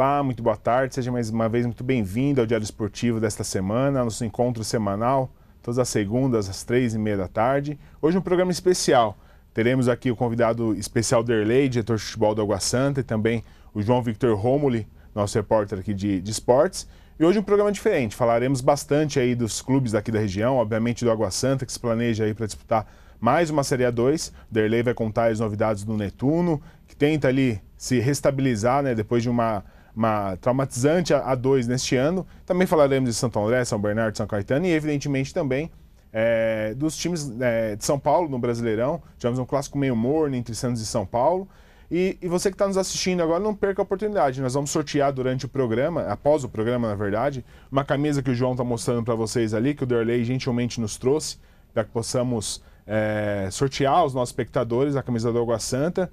Olá, muito boa tarde, seja mais uma vez muito bem-vindo ao Diário Esportivo desta semana, nosso encontro semanal, todas as segundas às três e meia da tarde. Hoje um programa especial. Teremos aqui o convidado especial Derley, diretor de futebol do Água Santa, e também o João Victor Romoli, nosso repórter aqui de, de esportes. E hoje um programa diferente, falaremos bastante aí dos clubes daqui da região, obviamente do Água Santa, que se planeja aí para disputar mais uma Série A2. Derley vai contar as novidades do Netuno, que tenta ali se restabilizar, né, depois de uma uma traumatizante a, dois neste ano. Também falaremos de Santo André, São Bernardo, São Caetano e, evidentemente, também é, dos times é, de São Paulo no Brasileirão. Tivemos um clássico meio morno entre Santos e São Paulo. E, e você que está nos assistindo agora, não perca a oportunidade. Nós vamos sortear durante o programa, após o programa, na verdade, uma camisa que o João está mostrando para vocês ali, que o Derley gentilmente nos trouxe, para que possamos é, sortear aos nossos espectadores a camisa do Água Santa.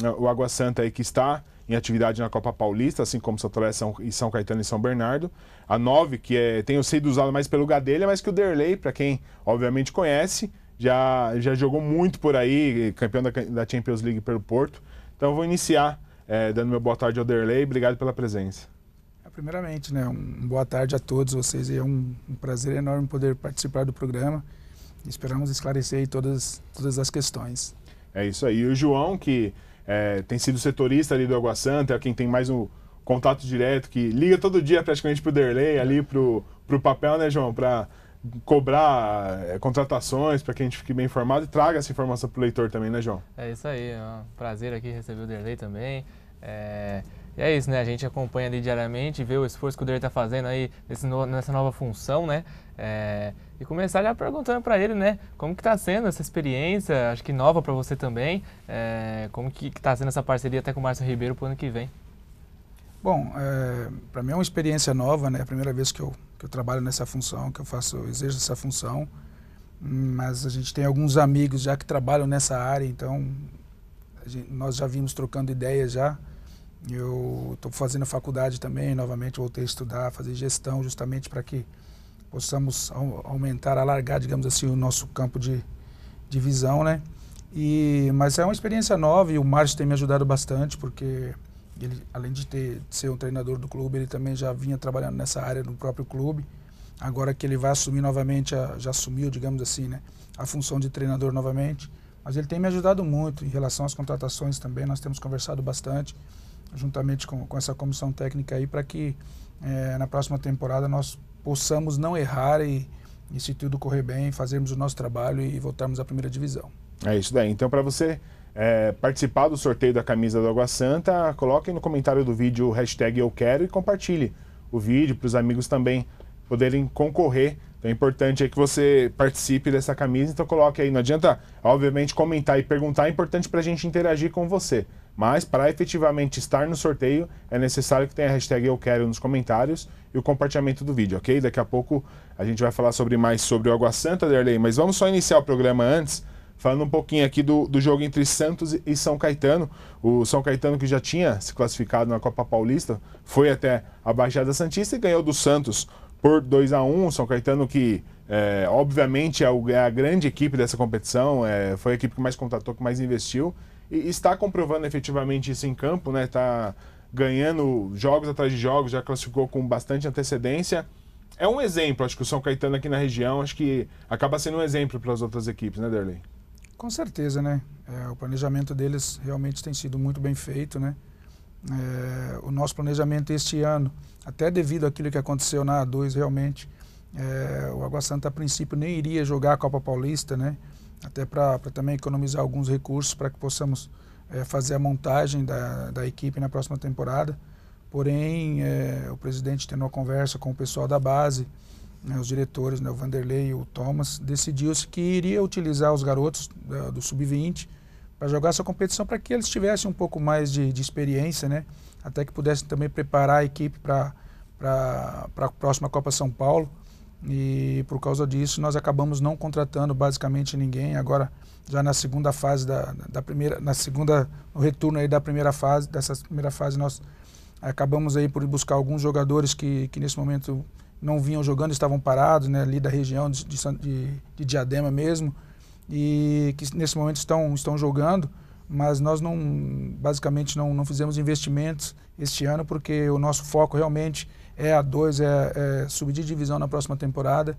Né, o Água Santa aí que está em atividade na Copa Paulista, assim como São Lé São, e São Caetano e São Bernardo. A 9, que é, tem sido usada mais pelo Gadelha, mas que o Derley, para quem obviamente conhece, já, já jogou muito por aí, campeão da, da Champions League pelo Porto. Então vou iniciar é, dando meu boa tarde ao Derley, obrigado pela presença. É, primeiramente, né, um boa tarde a todos vocês é um, um prazer enorme poder participar do programa. Esperamos esclarecer todas, todas as questões. É isso aí. E o João, que é, tem sido setorista ali do Água Santa, é quem tem mais um contato direto, que liga todo dia praticamente pro Derley, ali pro, pro papel, né, João? para cobrar é, contratações, para que a gente fique bem informado e traga essa informação pro leitor também, né, João? É isso aí, é um prazer aqui receber o Derley também. É... E é isso, né? A gente acompanha ali diariamente, vê o esforço que o Dele está fazendo aí no, nessa nova função, né? É, e começar já perguntando para ele, né? Como que está sendo essa experiência, acho que nova para você também, é, como que está sendo essa parceria até com o Márcio Ribeiro para o ano que vem? Bom, é, para mim é uma experiência nova, né? É a primeira vez que eu, que eu trabalho nessa função, que eu faço, eu exerço essa função. Mas a gente tem alguns amigos já que trabalham nessa área, então gente, nós já vimos trocando ideias já eu estou fazendo faculdade também, novamente voltei a estudar, fazer gestão, justamente para que possamos aumentar, alargar, digamos assim, o nosso campo de, de visão, né? E, mas é uma experiência nova e o Márcio tem me ajudado bastante, porque ele, além de, ter, de ser um treinador do clube, ele também já vinha trabalhando nessa área no próprio clube. Agora que ele vai assumir novamente, a, já assumiu, digamos assim, né, a função de treinador novamente. Mas ele tem me ajudado muito em relação às contratações também, nós temos conversado bastante juntamente com, com essa comissão técnica aí, para que é, na próxima temporada nós possamos não errar e, e, se tudo correr bem, fazermos o nosso trabalho e voltarmos à primeira divisão. É isso daí. Então, para você é, participar do sorteio da camisa do Água Santa, coloque no comentário do vídeo o hashtag eu quero e compartilhe o vídeo para os amigos também poderem concorrer. Então é importante aí que você participe dessa camisa, então coloque aí. Não adianta, obviamente, comentar e perguntar, é importante para a gente interagir com você. Mas para efetivamente estar no sorteio, é necessário que tenha a hashtag eu quero nos comentários e o compartilhamento do vídeo, ok? Daqui a pouco a gente vai falar sobre mais sobre o Água Santa, Derlei, mas vamos só iniciar o programa antes, falando um pouquinho aqui do, do jogo entre Santos e São Caetano. O São Caetano que já tinha se classificado na Copa Paulista, foi até a Baixada Santista e ganhou do Santos por 2 a 1 São Caetano que é, obviamente é, é a grande equipe dessa competição, é, foi a equipe que mais contratou, que mais investiu está comprovando efetivamente isso em campo, né? Está ganhando jogos atrás de jogos, já classificou com bastante antecedência. É um exemplo, acho que o São Caetano aqui na região, acho que acaba sendo um exemplo para as outras equipes, né, Derley? Com certeza, né? É, o planejamento deles realmente tem sido muito bem feito, né? É, o nosso planejamento este ano, até devido àquilo que aconteceu na A2, realmente, é, o Água Santa a princípio nem iria jogar a Copa Paulista, né? até para também economizar alguns recursos para que possamos é, fazer a montagem da, da equipe na próxima temporada. Porém, é, o presidente tendo uma conversa com o pessoal da base, né, os diretores, né, o Vanderlei e o Thomas, decidiu-se que iria utilizar os garotos da, é, do Sub-20 para jogar essa competição para que eles tivessem um pouco mais de, de experiência, né, até que pudessem também preparar a equipe para a próxima Copa São Paulo e por causa disso nós acabamos não contratando basicamente ninguém. Agora já na segunda fase da, da primeira, na segunda no retorno aí da primeira fase dessa primeira fase nós acabamos aí por buscar alguns jogadores que, que nesse momento não vinham jogando, estavam parados, né, ali da região de, de, de Diadema mesmo e que nesse momento estão estão jogando mas nós não basicamente não, não fizemos investimentos este ano porque o nosso foco realmente é a dois, é, é subir de divisão na próxima temporada.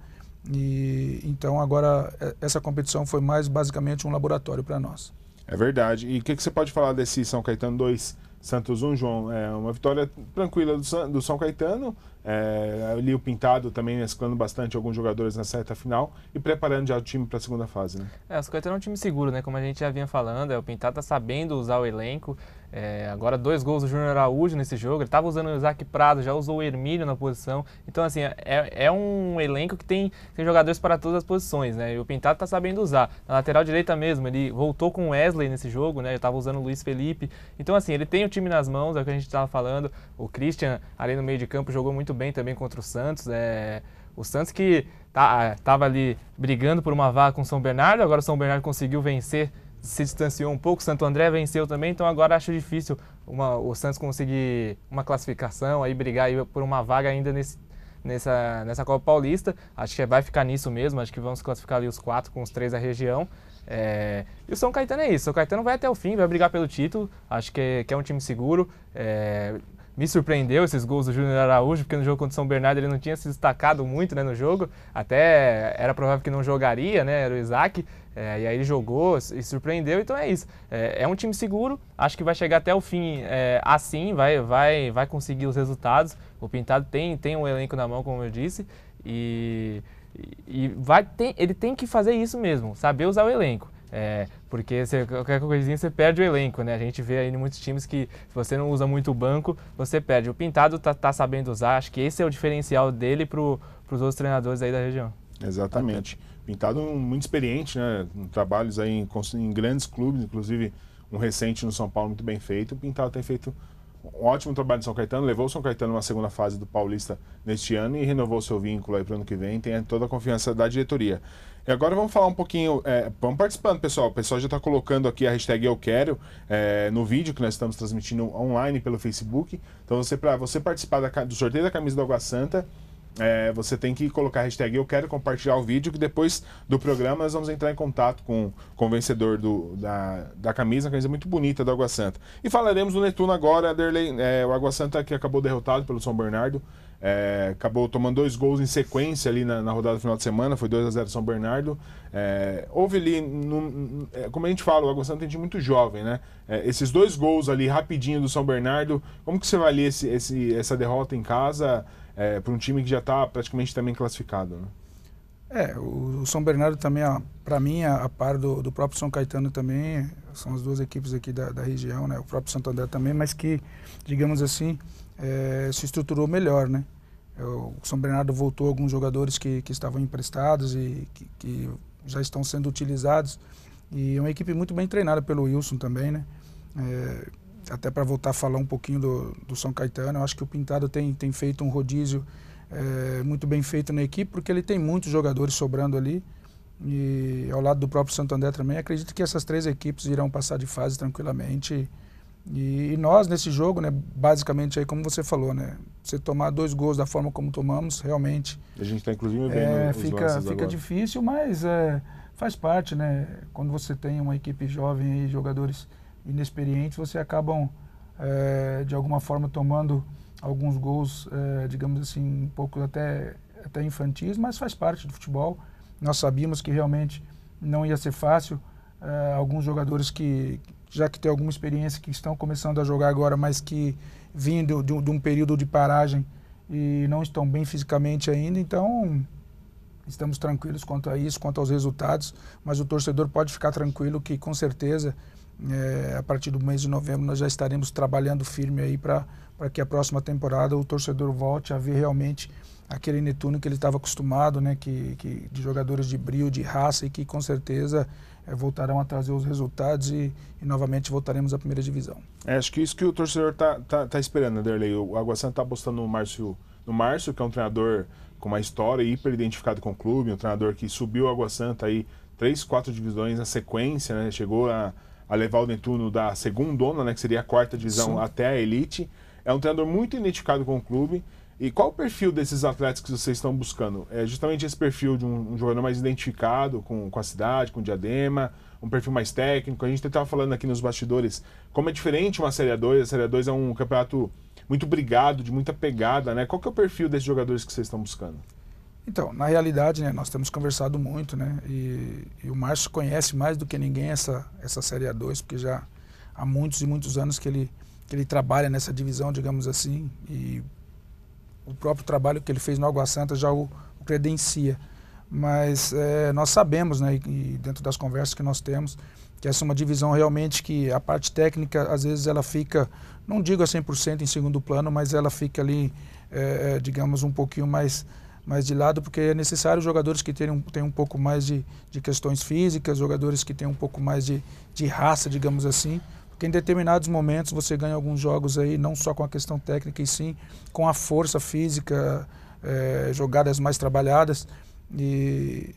E então agora é, essa competição foi mais basicamente um laboratório para nós. É verdade. E o que, que, você pode falar desse São Caetano 2, Santos 1, João? É uma vitória tranquila do, do São Caetano, é, ali o Pintado também mesclando bastante alguns jogadores na certa final e preparando já o time para a segunda fase. Né? É, o Scoiter é um time seguro, né? como a gente já vinha falando. É, o Pintado está sabendo usar o elenco. É, agora dois gols do Júnior Araújo nesse jogo. Ele estava usando o Isaac Prado, já usou o Hermílio na posição. Então, assim, é, é um elenco que tem, tem jogadores para todas as posições. Né? E o Pintado está sabendo usar. Na lateral direita mesmo, ele voltou com o Wesley nesse jogo. né? Ele estava usando o Luiz Felipe. Então, assim, ele tem o time nas mãos, é o que a gente estava falando. O Christian, ali no meio de campo, jogou muito muito bem também contra o Santos. É, o Santos que estava tá, ali brigando por uma vaga com o São Bernardo, agora o São Bernardo conseguiu vencer, se distanciou um pouco, o Santo André venceu também, então agora acho difícil uma, o Santos conseguir uma classificação, aí brigar aí por uma vaga ainda nesse, nessa, nessa Copa Paulista. Acho que vai ficar nisso mesmo, acho que vamos classificar ali os quatro com os três da região. É, e o São Caetano é isso. O São Caetano vai até o fim, vai brigar pelo título. Acho que, é, que é um time seguro. É, me surpreendeu esses gols do Júnior Araújo, porque no jogo contra o São Bernardo ele não tinha se destacado muito né, no jogo, até era provável que não jogaria, né, era o Isaac, é, e aí ele jogou e surpreendeu, então é isso. É, é, um time seguro, acho que vai chegar até o fim é, assim, vai, vai, vai conseguir os resultados. O Pintado tem, tem um elenco na mão, como eu disse, e, e vai, tem, ele tem que fazer isso mesmo, saber usar o elenco. É, porque você, qualquer coisinha você perde o elenco, né? A gente vê aí em muitos times que se você não usa muito o banco, você perde. O Pintado tá, tá sabendo usar, acho que esse é o diferencial dele para os outros treinadores aí da região. Exatamente. Pintado muito experiente, né? Trabalhos aí em, em grandes clubes, inclusive um recente no São Paulo muito bem feito. O Pintado tem feito um ótimo trabalho de São Caetano, levou o São Caetano a uma segunda fase do Paulista neste ano e renovou seu vínculo aí para o ano que vem, tem toda a confiança da diretoria. E agora vamos falar um pouquinho, é, vamos participando, pessoal. O pessoal já está colocando aqui a hashtag Eu Quero é, no vídeo que nós estamos transmitindo online pelo Facebook. Então, você, para você participar da, do sorteio da camisa da Água Santa, é, você tem que colocar a hashtag eu quero compartilhar o vídeo, que depois do programa nós vamos entrar em contato com, com o vencedor do, da, da camisa, uma camisa muito bonita do Água Santa. E falaremos do Netuno agora, Aderley, é, o Água Santa que acabou derrotado pelo São Bernardo, é, acabou tomando dois gols em sequência ali na, na rodada do final de semana, foi 2 a 0 São Bernardo. É, houve ali, é, como a gente fala, o Água Santa tem é gente muito jovem, né? É, esses dois gols ali rapidinho do São Bernardo, como que você avalia esse, esse, essa derrota em casa? é, para um time que já está praticamente também classificado. Né? É, o, São Bernardo também, para mim, a, a, par do, do próprio São Caetano também, são as duas equipes aqui da, da região, né? o próprio Santo André também, mas que, digamos assim, é, se estruturou melhor, né? É, o São Bernardo voltou alguns jogadores que, que estavam emprestados e que, que já estão sendo utilizados. E é uma equipe muito bem treinada pelo Wilson também, né? É, até para voltar a falar um pouquinho do, do São Caetano, eu acho que o Pintado tem, tem feito um rodízio é, muito bem feito na equipe, porque ele tem muitos jogadores sobrando ali. E ao lado do próprio Santo André também, acredito que essas três equipes irão passar de fase tranquilamente. E, e, nós, nesse jogo, né, basicamente, aí, como você falou, né, você tomar dois gols da forma como tomamos, realmente. A gente está, inclusive, bem é, eh, fica, fica agora. difícil, mas é, faz parte, né? Quando você tem uma equipe jovem e jogadores inexperientes, você acabam é, de alguma forma tomando alguns gols, é, digamos assim, um pouco até, até infantis, mas faz parte do futebol. Nós sabíamos que realmente não ia ser fácil. É, alguns jogadores que, já que têm alguma experiência, que estão começando a jogar agora, mas que vindo de, de um período de paragem e não estão bem fisicamente ainda, então estamos tranquilos quanto a isso, quanto aos resultados, mas o torcedor pode ficar tranquilo que com certeza é, a partir do mês de novembro nós já estaremos trabalhando firme aí para que a próxima temporada o torcedor volte a ver realmente aquele Netuno que ele estava acostumado, né, que, que, de jogadores de brilho, de raça e que com certeza é, voltarão a trazer os resultados e, e, novamente voltaremos à primeira divisão. É, acho que isso que o torcedor está tá, tá esperando, né, Derlei. O Água Santa está apostando no Márcio, no Márcio, que é um treinador com uma história hiper identificado com o clube, um treinador que subiu o Água Santa aí três, quatro divisões na sequência, né, chegou a a levar o Netuno da segunda, né, que seria a quarta divisão, Sim. até a elite. É um treinador muito identificado com o clube. E qual o perfil desses atletas que vocês estão buscando? É justamente esse perfil de um, um jogador mais identificado com, com a cidade, com o diadema, um perfil mais técnico. A gente estava falando aqui nos bastidores como é diferente uma Série 2. A Série 2 é um campeonato muito brigado, de muita pegada, né? Qual que é o perfil desses jogadores que vocês estão buscando? Então, na realidade, né, nós temos conversado muito, né, e, e o Márcio conhece mais do que ninguém essa, essa Série A2, porque já há muitos e muitos anos que ele, que ele trabalha nessa divisão, digamos assim, e o próprio trabalho que ele fez no Água Santa já o, o credencia. Mas é, nós sabemos, né, e, e dentro das conversas que nós temos, que essa é uma divisão realmente que a parte técnica, às vezes, ela fica, não digo a 100% em segundo plano, mas ela fica ali, é, é digamos, um pouquinho mais mais de lado, porque é necessário jogadores que tenham, tenham um pouco mais de, de questões físicas, jogadores que tenham um pouco mais de, de raça, digamos assim, porque em determinados momentos você ganha alguns jogos aí, não só com a questão técnica e sim com a força física, é, jogadas mais trabalhadas. E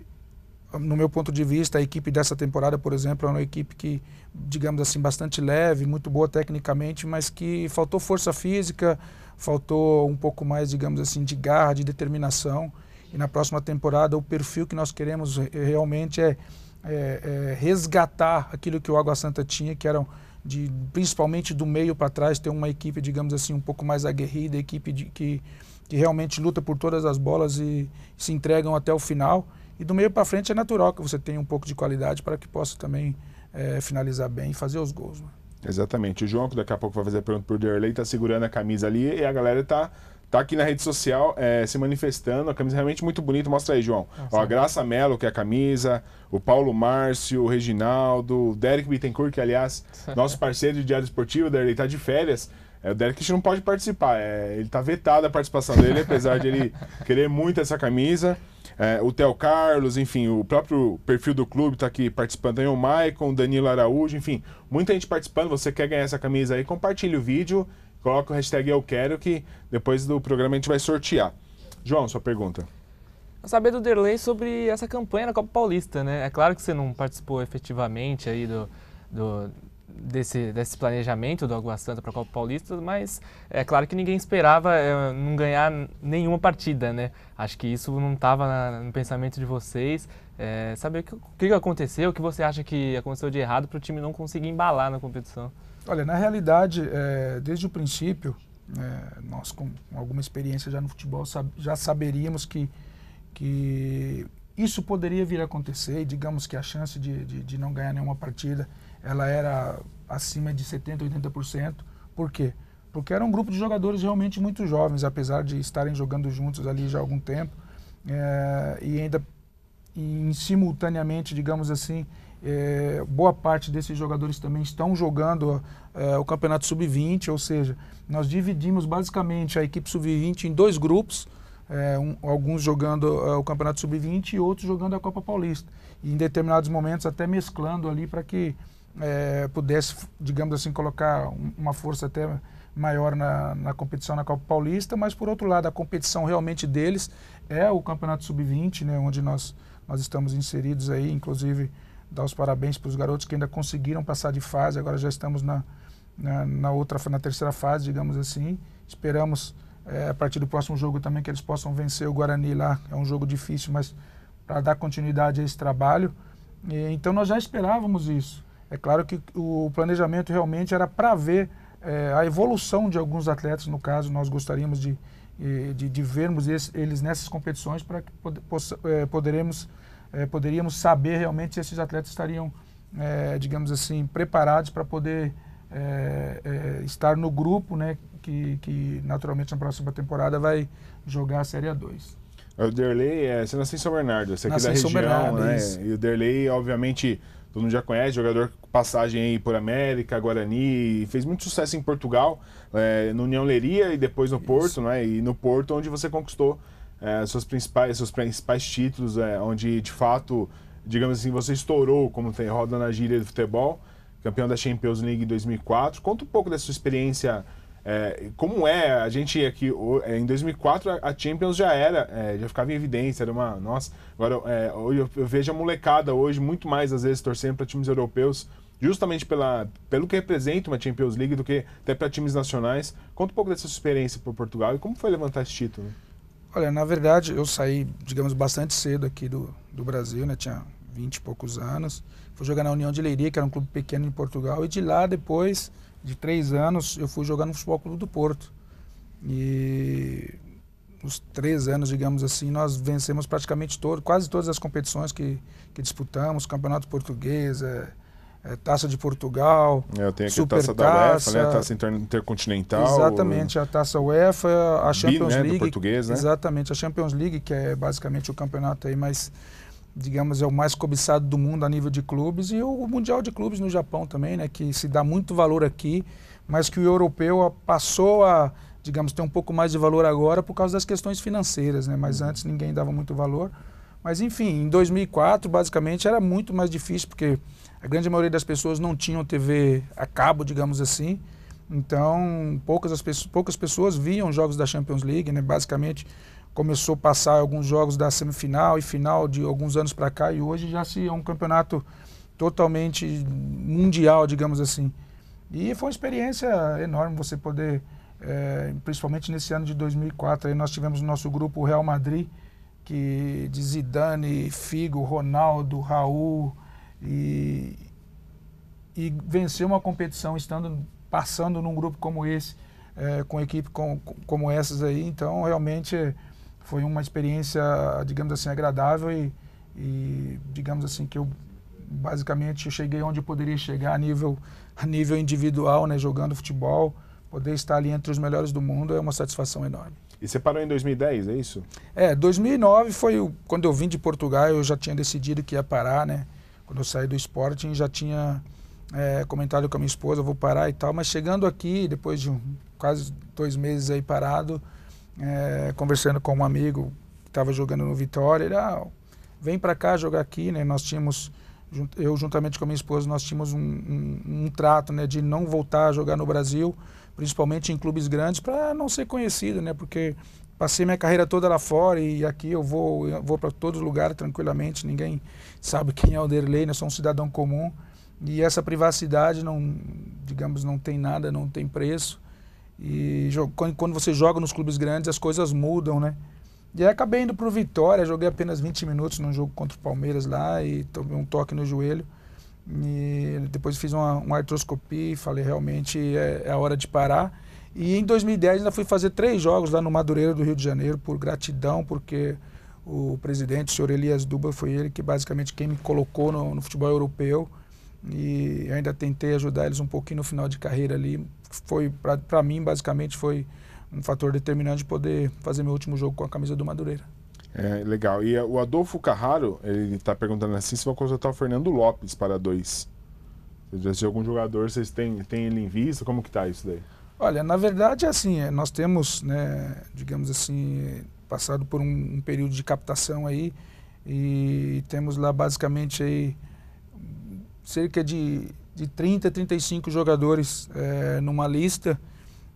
no meu ponto de vista, a equipe dessa temporada, por exemplo, é uma equipe que, digamos assim, bastante leve, muito boa tecnicamente, mas que faltou força física, faltou um pouco mais, digamos assim, de garra, de determinação. E na próxima temporada, o perfil que nós queremos realmente é, é, é resgatar aquilo que o Água Santa tinha, que eram de, principalmente do meio para trás, ter uma equipe, digamos assim, um pouco mais aguerrida, equipe de, que, que realmente luta por todas as bolas e se entregam até o final. E do meio para frente é natural que você tenha um pouco de qualidade para que possa também é, finalizar bem e fazer os gols. Né? Exatamente. O João, que daqui a pouco vai fazer a pergunta pro Derley, tá segurando a camisa ali e a galera tá, tá aqui na rede social é, se manifestando. A camisa é realmente muito bonita. Mostra aí, João. Ah, Ó, a Graça Mello, que é a camisa, o Paulo Márcio, o Reginaldo, o Derek Bittencourt, que aliás, nosso parceiro de Diário Esportivo, Derley, tá de férias. É, o Derek não pode participar, é, ele tá vetado a participação dele, apesar de ele querer muito essa camisa. É, o Theo Carlos, enfim, o próprio perfil do clube está aqui participando. Tem o Maicon, Danilo Araújo, enfim, muita gente participando. Você quer ganhar essa camisa aí? Compartilhe o vídeo, coloca o hashtag Eu Quero, que depois do programa a gente vai sortear. João, sua pergunta. Eu saber do Derlei sobre essa campanha na Copa Paulista, né? É claro que você não participou efetivamente aí do, do, desse, desse planejamento do Água Santa para a Copa Paulista, mas é claro que ninguém esperava é, não ganhar nenhuma partida, né? Acho que isso não estava no pensamento de vocês. É, saber o que, que, aconteceu, o que você acha que aconteceu de errado para o time não conseguir embalar na competição? Olha, na realidade, é, desde o princípio, é, nós com alguma experiência já no futebol sab já saberíamos que, que isso poderia vir a acontecer, e digamos que a chance de, de, de não ganhar nenhuma partida ela era acima de 70%, 80%. Por quê? Porque era um grupo de jogadores realmente muito jovens, apesar de estarem jogando juntos ali já há algum tempo, é, e ainda em, simultaneamente, digamos assim, é, boa parte desses jogadores também estão jogando é, o Campeonato Sub-20, ou seja, nós dividimos basicamente a equipe Sub-20 em dois grupos, é, um, alguns jogando o Campeonato Sub-20 e outros jogando a Copa Paulista. E em determinados momentos até mesclando ali para que é, pudesse, digamos assim, colocar uma força até maior na, na, competição na Copa Paulista, mas por outro lado, a competição realmente deles é o Campeonato Sub-20, né, onde nós, nós estamos inseridos aí, inclusive dar os parabéns para os garotos que ainda conseguiram passar de fase, agora já estamos na, na, na outra, na terceira fase, digamos assim. Esperamos, é, a partir do próximo jogo também, que eles possam vencer o Guarani lá, é um jogo difícil, mas para dar continuidade a esse trabalho. E, então nós já esperávamos isso. É claro que o planejamento realmente era para ver é, a evolução de alguns atletas, no caso, nós gostaríamos de, eh, de, de vermos esse, eles nessas competições para que é, poderemos, é, poderíamos saber realmente se esses atletas estariam, digamos assim, preparados para poder estar no grupo né, que, que naturalmente na próxima temporada vai jogar a Série A2. O Derley, é, você nasceu em São Bernardo, você é aqui da região, Bernardo, né? Isso. E o Derley, obviamente, todo mundo já conhece, jogador com passagem aí por América, Guarani, fez muito sucesso em Portugal, é, no União Leria e depois no Isso. Porto, né? E no Porto onde você conquistou é, eh, seus, principais, seus principais títulos, é, onde de fato, digamos assim, você estourou, como tem roda na gíria do futebol, campeão da Champions League em 2004. Conta um pouco da sua experiência é, como é, a gente aqui, é, em 2004 a Champions já era, é, já ficava em evidência, era uma, nossa, agora é, eu, eu vejo a molecada hoje muito mais às vezes torcendo para times europeus, justamente pela, pelo que representa uma Champions League do que até para times nacionais. Conta um pouco dessa experiência para Portugal e como foi levantar esse título. Olha, na verdade, eu saí, digamos, bastante cedo aqui do, do Brasil, né? Tinha 20 e poucos anos. Fui jogar na União de Leiria, que era um clube pequeno em Portugal, e de lá depois de três anos, eu fui jogar no Futebol Clube do Porto. E nos três anos, digamos assim, nós vencemos praticamente todo, quase todas as competições que, que disputamos, Campeonato Português, é, é, Taça de Portugal, é, Eu tenho aqui Super a Taça da UEFA, né? a Taça Inter Intercontinental. Exatamente, a Taça UEFA, a Champions né? League. Do português, né? Exatamente, a Champions League, que é basicamente o campeonato aí mais digamos, é o mais cobiçado do mundo a nível de clubes e o Mundial de Clubes no Japão também, né, que se dá muito valor aqui, mas que o europeu passou a, digamos, ter um pouco mais de valor agora por causa das questões financeiras, né, mas uhum. antes ninguém dava muito valor. Mas enfim, em 2004, basicamente, era muito mais difícil porque a grande maioria das pessoas não tinham TV a cabo, digamos assim. Então, poucas, as, poucas pessoas viam jogos da Champions League, né? Basicamente, começou a passar alguns jogos da semifinal e final de alguns anos para cá e hoje já se é um campeonato totalmente mundial, digamos assim. E foi uma experiência enorme você poder, é, principalmente nesse ano de 2004, aí nós tivemos o nosso grupo o Real Madrid, que de Zidane, Figo, Ronaldo, Raul e, e vencer uma competição estando passando num grupo como esse, é, com equipe com, com, como essas aí, então realmente foi uma experiência, digamos assim, agradável e, e digamos assim, que eu basicamente cheguei onde eu poderia chegar a nível, a nível individual, né, jogando futebol. Poder estar ali entre os melhores do mundo é uma satisfação enorme. E você parou em 2010, é isso? É, 2009 foi o, quando eu vim de Portugal, eu já tinha decidido que ia parar, né? Quando eu saí do Sporting, já tinha é, comentado com a minha esposa, vou parar e tal. Mas chegando aqui, depois de um, quase dois meses aí parado, é, conversando com um amigo que estava jogando no Vitória, ele, ah, vem para cá jogar aqui, né? Nós tínhamos, eu juntamente com a minha esposa, nós tínhamos um, um, um trato, né, de não voltar a jogar no Brasil, principalmente em clubes grandes, para não ser conhecido, né? Porque passei minha carreira toda lá fora e aqui eu vou, vou para todo lugar tranquilamente, ninguém sabe quem é o Derlei, né? Eu sou um cidadão comum e essa privacidade não, digamos, não tem nada, não tem preço. E quando você joga nos clubes grandes, as coisas mudam, né? E aí acabei indo para o Vitória, joguei apenas 20 minutos num jogo contra o Palmeiras lá e tomei um toque no joelho. E depois fiz uma, uma artroscopia e falei, realmente é, é, a hora de parar. E em 2010 ainda fui fazer três jogos lá no Madureira do Rio de Janeiro, por gratidão, porque o presidente, o senhor Elias Duba, foi ele que basicamente quem me colocou no, no futebol europeu e ainda tentei ajudar eles um pouquinho no final de carreira ali. Foi para mim basicamente foi um fator determinante de poder fazer meu último jogo com a camisa do Madureira. É, legal. E eh, o Adolfo Carraro, ele está perguntando assim se vai contratar o Fernando Lopes para dois. Se algum jogador, vocês têm, têm ele em vista? Como que está isso daí? Olha, na verdade é assim, é, nós temos, né, digamos assim, passado por um, um período de captação aí e temos lá basicamente aí cerca de, de 30, 35 jogadores é, numa lista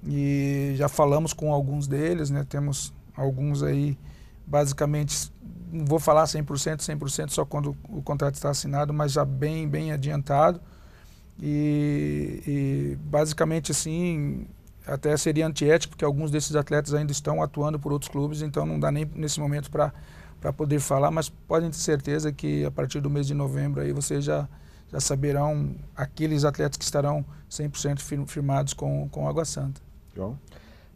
e já falamos com alguns deles, né? Temos alguns aí, basicamente, não vou falar 100%, 100% só quando o contrato está assinado, mas já bem, bem adiantado. E, e basicamente, assim, até seria antiético, porque alguns desses atletas ainda estão atuando por outros clubes, então não dá nem nesse momento para poder falar, mas podem ter certeza que a partir do mês de novembro aí você já já saberão aqueles atletas que estarão 100% firmados com, com Água Santa. João?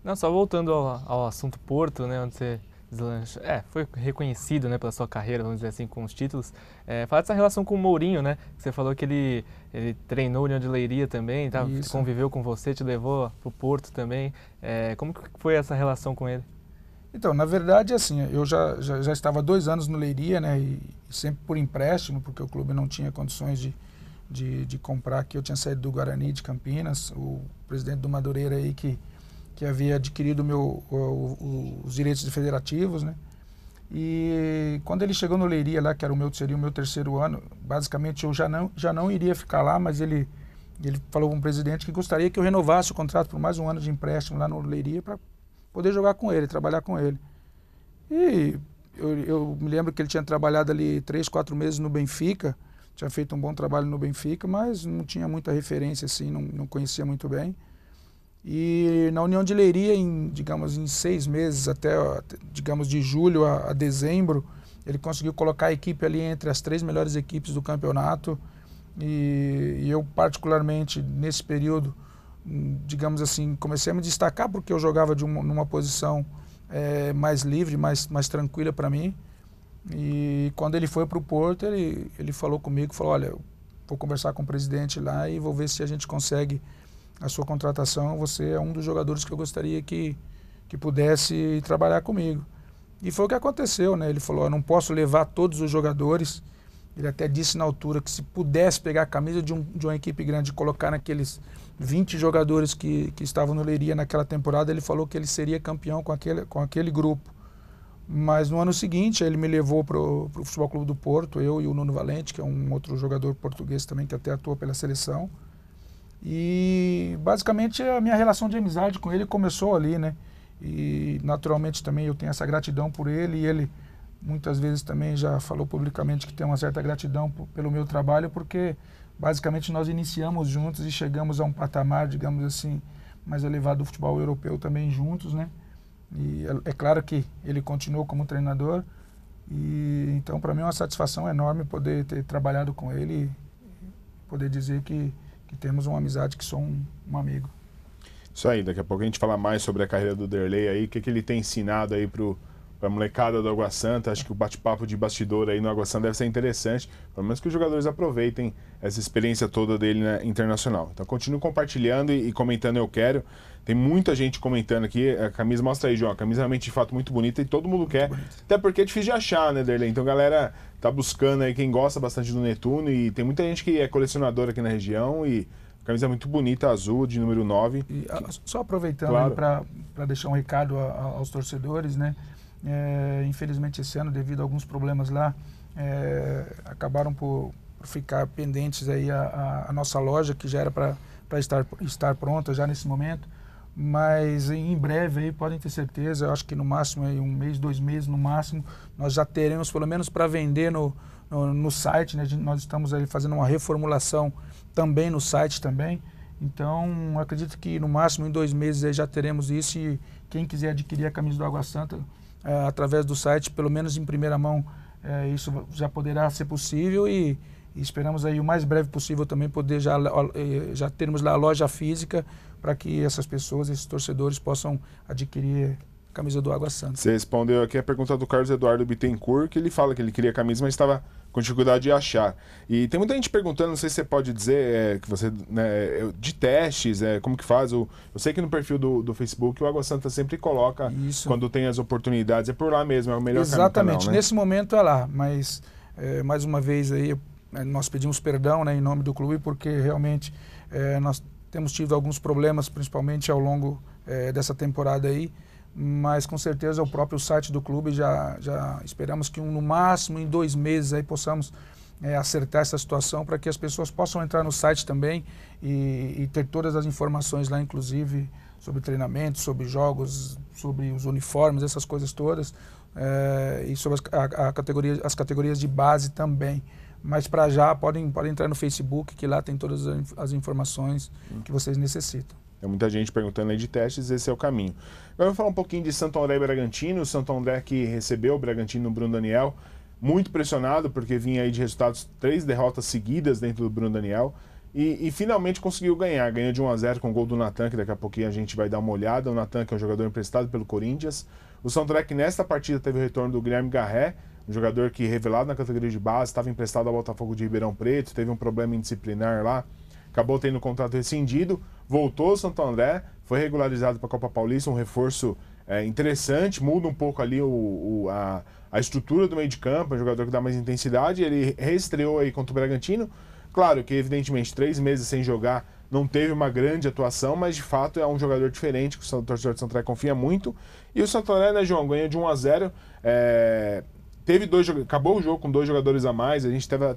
Não, só voltando ao, ao assunto Porto, né, onde você deslancha. É, foi reconhecido né, pela sua carreira, vamos dizer assim, com os títulos. É, falar dessa relação com o Mourinho, né? Você falou que ele, ele treinou o União de Leiria também, tá? conviveu com você, te levou para o Porto também. É, como que foi essa relação com ele? Então, na verdade, assim, eu já, já, já estava dois anos no Leiria, né? E sempre por empréstimo, porque o clube não tinha condições de, de, de comprar aqui. Eu tinha saído do Guarani de Campinas, o presidente do Madureira aí que, que havia adquirido meu, o, o, os direitos federativos, né? E quando ele chegou no Leiria lá, que era o meu, seria o meu terceiro ano, basicamente eu já não, já não iria ficar lá, mas ele, ele falou com o presidente que gostaria que eu renovasse o contrato por mais um ano de empréstimo lá no Leiria para poder jogar com ele, trabalhar com ele. E eu, eu me lembro que ele tinha trabalhado ali três, quatro meses no Benfica, tinha feito um bom trabalho no Benfica, mas não tinha muita referência assim, não, não conhecia muito bem. E na União de Leiria, em, digamos, em seis meses, até, digamos, de julho a, a, dezembro, ele conseguiu colocar a equipe ali entre as três melhores equipes do campeonato. E, e eu, particularmente, nesse período, digamos assim, comecei a me destacar porque eu jogava de uma, numa posição é, mais livre, mais, mais tranquila para mim. E quando ele foi para o Porto, ele, ele falou comigo, falou, olha, vou conversar com o presidente lá e vou ver se a gente consegue a sua contratação. Você é um dos jogadores que eu gostaria que, que pudesse trabalhar comigo. E foi o que aconteceu, né? Ele falou, eu não posso levar todos os jogadores. Ele até disse na altura que se pudesse pegar a camisa de, um, de uma equipe grande e colocar naqueles 20 jogadores que, que estavam no Leiria naquela temporada, ele falou que ele seria campeão com aquele, com aquele grupo. Mas no ano seguinte ele me levou para o Futebol Clube do Porto, eu e o Nuno Valente, que é um outro jogador português também que até atua pela seleção. E basicamente a minha relação de amizade com ele começou ali, né? E naturalmente também eu tenho essa gratidão por ele e ele muitas vezes também já falou publicamente que tem uma certa gratidão pelo meu trabalho, porque Basicamente, nós iniciamos juntos e chegamos a um patamar, digamos assim, mais elevado do futebol europeu também juntos, né? E é, é claro que ele continuou como treinador e então para mim é uma satisfação enorme poder ter trabalhado com ele e poder dizer que, que temos uma amizade, que sou um, um amigo. Isso aí, daqui a pouco a gente fala mais sobre a carreira do Derlei aí, o que, que ele tem ensinado aí pro para a molecada do Água Santa. Acho que o bate-papo de bastidor aí no Água Santa deve ser interessante, pelo menos que os jogadores aproveitem essa experiência toda dele na internacional. Então continue compartilhando e, e comentando eu quero. Tem muita gente comentando aqui. A camisa mostra aí, João. A camisa realmente de fato muito bonita e todo mundo quer. Até porque é difícil de achar, né, Derlei? Então, galera, tá buscando aí quem gosta bastante do Netuno e tem muita gente que é colecionadora aqui na região e a camisa é muito bonita, azul, de número 9. E, que... Ah, só aproveitando claro. para deixar um recado a, a, aos torcedores, né? É, infelizmente, esse ano, devido a alguns problemas lá, é, acabaram por, por, ficar pendentes aí a, a, a nossa loja, que já era para estar, estar pronta já nesse momento. Mas em breve aí podem ter certeza, eu acho que no máximo aí um mês, dois meses no máximo, nós já teremos pelo menos para vender no, no, no, site, né? Gente, nós estamos ali fazendo uma reformulação também no site também. Então acredito que no máximo em dois meses aí já teremos isso e quem quiser adquirir a camisa do Água Santa uh, através do site, pelo menos em primeira mão, uh, isso já poderá ser possível e, e, esperamos aí o mais breve possível também poder já, é, já termos lá a loja física para que essas pessoas, esses torcedores possam adquirir camisa do Água Santa. Você respondeu aqui a pergunta do Carlos Eduardo Bittencourt, que ele fala que ele queria a camisa, mas estava com dificuldade de achar. E tem muita gente perguntando, não sei se você pode dizer, é, que você né, de testes, é, como que faz. O, eu sei que no perfil do, do Facebook o Água Santa sempre coloca Isso. quando tem as oportunidades. É por lá mesmo, é o melhor Exatamente, canal, né? nesse momento é lá. Mas, é, mais uma vez, aí é, nós pedimos perdão né, em nome do clube, porque realmente é, nós temos tido alguns problemas, principalmente ao longo é, dessa temporada aí mas com certeza o próprio site do clube já, já esperamos que um, no máximo em dois meses aí possamos é, acertar essa situação para que as pessoas possam entrar no site também e, e, ter todas as informações lá, inclusive sobre treinamento, sobre jogos, sobre os uniformes, essas coisas todas é, e sobre as, a, a categoria, as categorias de base também mas para já podem, podem entrar no Facebook, que lá tem todas as informações hum. que vocês necessitam. É muita gente perguntando aí de testes, esse é o caminho. Agora eu vou falar um pouquinho de Santo André e Bragantino. O Santo André que recebeu o Bragantino no Bruno Daniel, muito pressionado, porque vinha aí de resultados, três derrotas seguidas dentro do Bruno Daniel. E, e, finalmente conseguiu ganhar. Ganhou de 1 a 0 com o gol do Natan, que daqui a pouquinho a gente vai dar uma olhada. O Natan, que é um jogador emprestado pelo Corinthians. O que nesta partida, teve o retorno do Guilherme Garré, um jogador que, revelado na categoria de base, estava emprestado ao Botafogo de Ribeirão Preto, teve um problema indisciplinar lá acabou tendo o contrato rescindido, voltou ao Santo André, foi regularizado para a Copa Paulista, um reforço é, interessante, muda um pouco ali o, o, a, a estrutura do meio de campo, é um jogador que dá mais intensidade, ele reestreou aí contra o Bragantino, claro que evidentemente três meses sem jogar não teve uma grande atuação, mas de fato é um jogador diferente que o torcedor de Santaré confia muito. E o Santo André né, João, ganha de 1 a 0. É... teve dois, acabou o jogo com dois jogadores a mais. A gente estava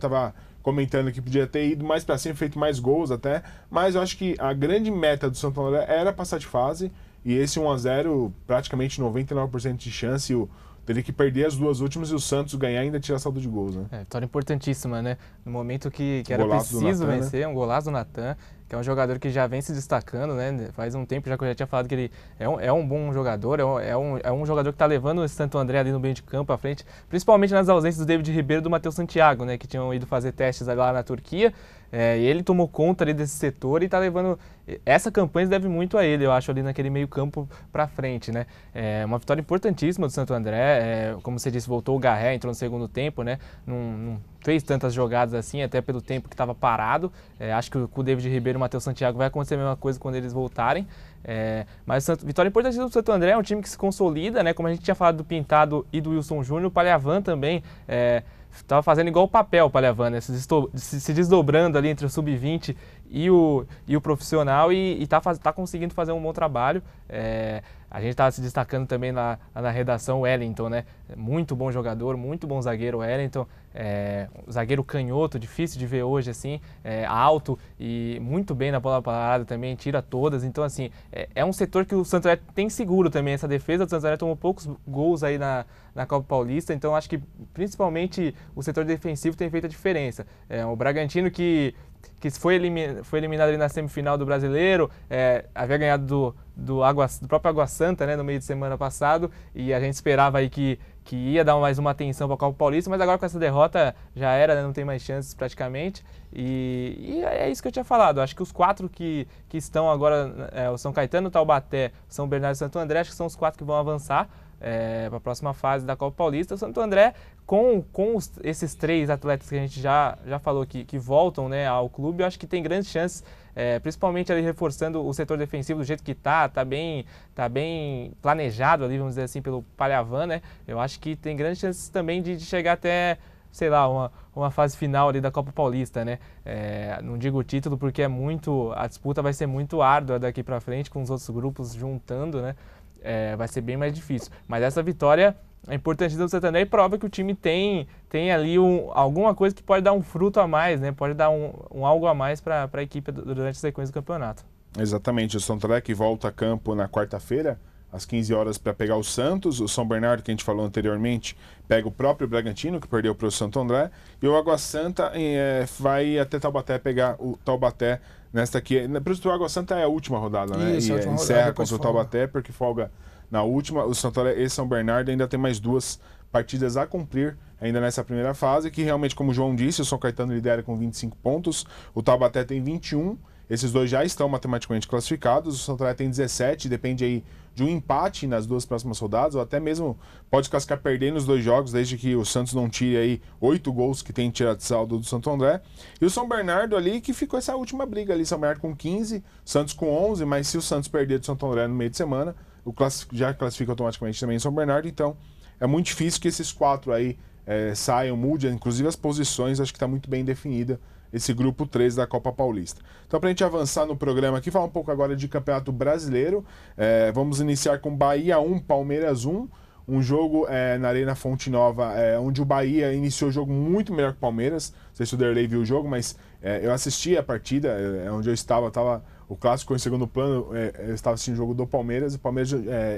comentando que podia ter ido mais para cima, feito mais gols até, mas eu acho que a grande meta do Santo André era passar de fase, e esse 1 a 0 praticamente 99% de chance, o, Teria que perder as duas últimas e o Santos ganhar e ainda tirar saldo de gols, né? É, vitória importantíssima, né? No momento que, que era preciso Nathan, né? vencer, né? um golaço do Natan, que é um jogador que já vem se destacando, né? Faz um tempo já que eu já tinha falado que ele é um, é um bom jogador, é um, é um, é um jogador que está levando o Santo André ali no meio de campo à frente, principalmente nas ausências do David Ribeiro e do Matheus Santiago, né? Que tinham ido fazer testes lá na Turquia. É, ele tomou conta ali desse setor e está levando. Essa campanha deve muito a ele, eu acho, ali naquele meio-campo para frente, né? É uma vitória importantíssima do Santo André. É, como você disse, voltou o Garré, entrou no segundo tempo, né? Não, não fez tantas jogadas assim, até pelo tempo que estava parado. É, acho que com o David Ribeiro e o Matheus Santiago vai acontecer a mesma coisa quando eles voltarem. É, mas Santo, vitória importante do Santo André, é um time que se consolida, né? Como a gente tinha falado do Pintado e do Wilson Júnior, o Palhavan também. É, Estava fazendo igual papel para Levan, né? se, desdobrando ali entre o sub-20 e o, e o profissional e está tá conseguindo fazer um bom trabalho. É, a gente estava se destacando também na, na redação Wellington, né? Muito bom jogador, muito bom zagueiro Wellington. É, zagueiro canhoto, difícil de ver hoje, assim, é, alto e muito bem na bola parada também, tira todas. Então, assim, é, é um setor que o Santos tem seguro também. Essa defesa do Santos, tomou poucos gols aí na, na Copa Paulista, então acho que principalmente o setor defensivo tem feito a diferença. É, o Bragantino que que foi, foi eliminado na semifinal do Brasileiro, é, havia ganhado do, do, Água, do próprio Água Santa né, no meio de semana passado, e a gente esperava aí que, que ia dar mais uma atenção para o Copa Paulista, mas agora com essa derrota já era, né, não tem mais chances praticamente. E, e, é isso que eu tinha falado. Acho que os quatro que, que estão agora, é, o São Caetano, o Taubaté, São Bernardo e Santo André, acho que são os quatro que vão avançar é, para a próxima fase da Copa Paulista. O Santo André, com, com os, esses três atletas que a gente já, já falou que, que voltam né, ao clube, eu acho que tem grandes chances, é, principalmente ali reforçando o setor defensivo do jeito que está, está bem, tá bem planejado ali, vamos dizer assim, pelo Palhavan, né? Eu acho que tem grandes chances também de, de chegar até sei lá, uma, uma fase final ali da Copa Paulista, né? É, não digo o título porque é muito, a disputa vai ser muito árdua daqui para frente com os outros grupos juntando, né? é, vai ser bem mais difícil. Mas essa vitória é importantíssima do Santander e prova que o time tem, tem ali um, alguma coisa que pode dar um fruto a mais, né? pode dar um, um algo a mais para a equipe durante a sequência do campeonato. Exatamente, o Santander que volta a campo na quarta-feira, às 15 horas, para pegar o Santos, o São Bernardo, que a gente falou anteriormente, pega o próprio Bragantino, que perdeu para o Santo André, e o Água Santa é, vai até Taubaté pegar o Taubaté nesta aqui. Por isso, o Água Santa é a última rodada, né? Isso, e, é, encerra contra o Taubaté, porque folga na última. O Santarém e São Bernardo ainda tem mais duas partidas a cumprir ainda nessa primeira fase, que realmente, como o João disse, o São Caetano lidera com 25 pontos, o Taubaté tem 21, esses dois já estão matematicamente classificados, o Santarém tem 17, depende aí de um empate nas duas próximas rodadas, ou até mesmo pode cascar perdendo os dois jogos, desde que o Santos não tire aí oito gols que tem tirado de saldo do Santo André. E o São Bernardo ali, que ficou essa última briga ali, São Bernardo com 15, Santos com 11, mas se o Santos perder do Santo André no meio de semana, o já classifica automaticamente também o São Bernardo, então é muito difícil que esses quatro aí é, saiam, mude inclusive as posições, acho que está muito bem definida esse grupo 3 da Copa Paulista. Então, para a gente avançar no programa aqui, falar um pouco agora de Campeonato Brasileiro. É, vamos iniciar com Bahia 1, Palmeiras 1. Um jogo é, na Arena Fonte Nova, é, onde o Bahia iniciou o jogo muito melhor que o Palmeiras. Não sei se o Derlei viu o jogo, mas é, eu assisti a partida, é, é onde eu estava, estava o clássico em segundo plano, é, eu estava assistindo o jogo do Palmeiras. O Palmeiras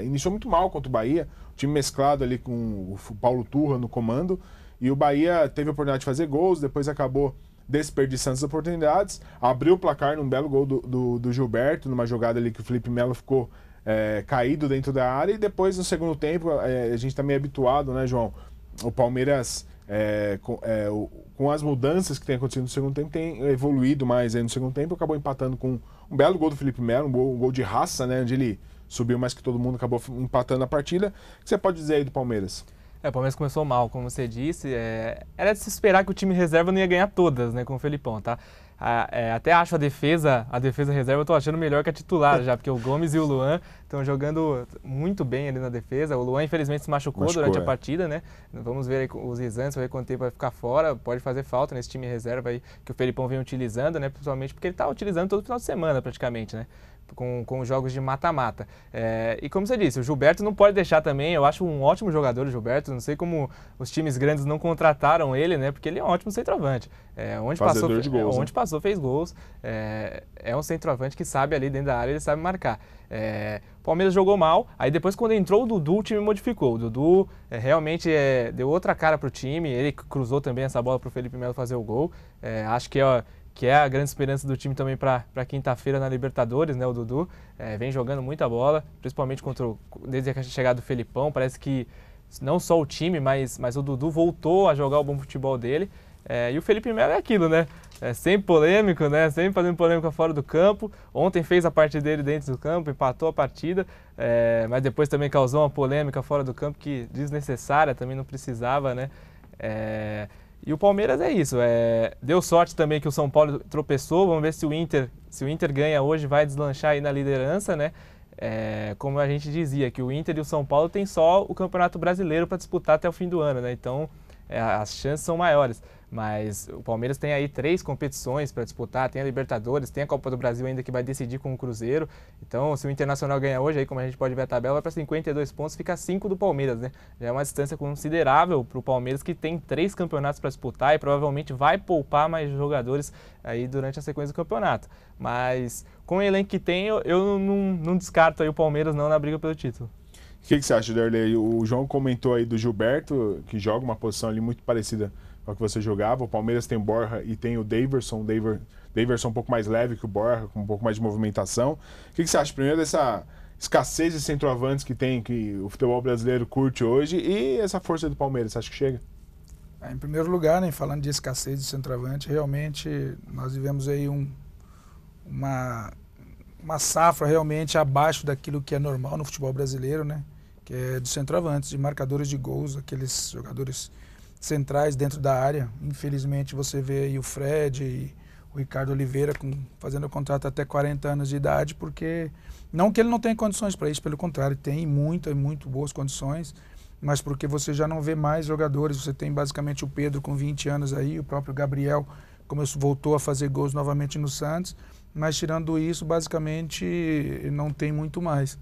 iniciou muito mal contra o Bahia, o time mesclado ali com o Paulo Turra no comando. E o Bahia teve a oportunidade de fazer gols, depois acabou desperdiçando as oportunidades. Abriu o placar num belo gol do, do, do Gilberto, numa jogada ali que o Felipe Melo ficou é, caído dentro da área. E depois, no segundo tempo, é, a gente está meio habituado, né, João? O Palmeiras, é, com, é, o, com, as mudanças que tem acontecido no segundo tempo, tem evoluído mais aí no segundo tempo. Acabou empatando com um belo gol do Felipe Melo, um gol, um gol de raça, né? Onde ele subiu mais que todo mundo, acabou empatando a partida. O que você pode dizer aí do Palmeiras? É, o Palmeiras começou mal, como você disse. É, era de se esperar que o time reserva não ia ganhar todas, né, com o Felipão, tá? A, é, até acho a defesa, a defesa reserva, eu tô achando melhor que a titular já, porque o Gomes e o Luan estão jogando muito bem ali na defesa. O Luan, infelizmente, se machucou, machucou durante é. a partida, né? Vamos ver os exames, ver quanto tempo vai ficar fora. Pode fazer falta nesse time reserva aí que o Felipão vem utilizando, né? Principalmente porque ele está utilizando todo final de semana, praticamente, né? Com, com jogos de mata-mata. É, e como você disse, o Gilberto não pode deixar também. Eu acho um ótimo jogador o Gilberto. Não sei como os times grandes não contrataram ele, né? Porque ele é um ótimo centroavante. É, onde, Fazedor passou, é, gols, onde né? passou, fez gols. É, é um centroavante que sabe ali dentro da área, ele sabe marcar. É, o Palmeiras jogou mal, aí depois quando entrou o Dudu, o time modificou. O Dudu é, realmente é, deu outra cara para o time, ele cruzou também essa bola para o Felipe Melo fazer o gol. É, acho que é, que é a grande esperança do time também para quinta-feira na Libertadores, né? O Dudu é, vem jogando muita bola, principalmente contra o, desde a chegada do Felipão, parece que não só o time, mas, mas o Dudu voltou a jogar o bom futebol dele. É, e o Felipe Melo é aquilo, né? É, polêmico, né? Sempre fazendo polêmica fora do campo. Ontem fez a parte dele dentro do campo, empatou a partida, é, mas depois também causou uma polêmica fora do campo que desnecessária, também não precisava, né? É, e o Palmeiras é isso. É, deu sorte também que o São Paulo tropeçou. Vamos ver se o Inter, se o Inter ganha hoje, vai deslanchar aí na liderança, né? É, como a gente dizia, que o Inter e o São Paulo tem só o Campeonato Brasileiro para disputar até o fim do ano, né? Então é, as chances são maiores. Mas o Palmeiras tem aí três competições para disputar, tem a Libertadores, tem a Copa do Brasil ainda que vai decidir com o Cruzeiro. Então, se o Internacional ganhar hoje, aí como a gente pode ver a tabela, vai para 52 pontos, fica 5 do Palmeiras, né? Já é uma distância considerável para o Palmeiras que tem três campeonatos para disputar e provavelmente vai poupar mais jogadores aí durante a sequência do campeonato. Mas com o elenco que tem, eu, eu não, não, descarto aí o Palmeiras não na briga pelo título. O que, que você acha, Derley? O João comentou aí do Gilberto, que joga uma posição ali muito parecida com é que você jogava. O Palmeiras tem o Borja e tem o Daverson. Daver, Daverson é um pouco mais leve que o Borja, com um pouco mais de movimentação. O que, que você acha primeiro dessa escassez de centroavantes que tem, que o futebol brasileiro curte hoje, e essa força do Palmeiras? Você acha que chega? É, em primeiro lugar, né, falando de escassez de centroavante, realmente nós vivemos aí um, uma, uma safra realmente abaixo daquilo que é normal no futebol brasileiro, né? Que é de centroavantes, de marcadores de gols, aqueles jogadores centrais dentro da área. Infelizmente você vê aí o Fred e o Ricardo Oliveira com, fazendo contrato até 40 anos de idade, porque não que ele não tenha condições para isso, pelo contrário, tem muitas, é muito boas condições, mas porque você já não vê mais jogadores, você tem basicamente o Pedro com 20 anos aí, o próprio Gabriel começou voltou a fazer gols novamente no Santos, mas tirando isso, basicamente não tem muito mais.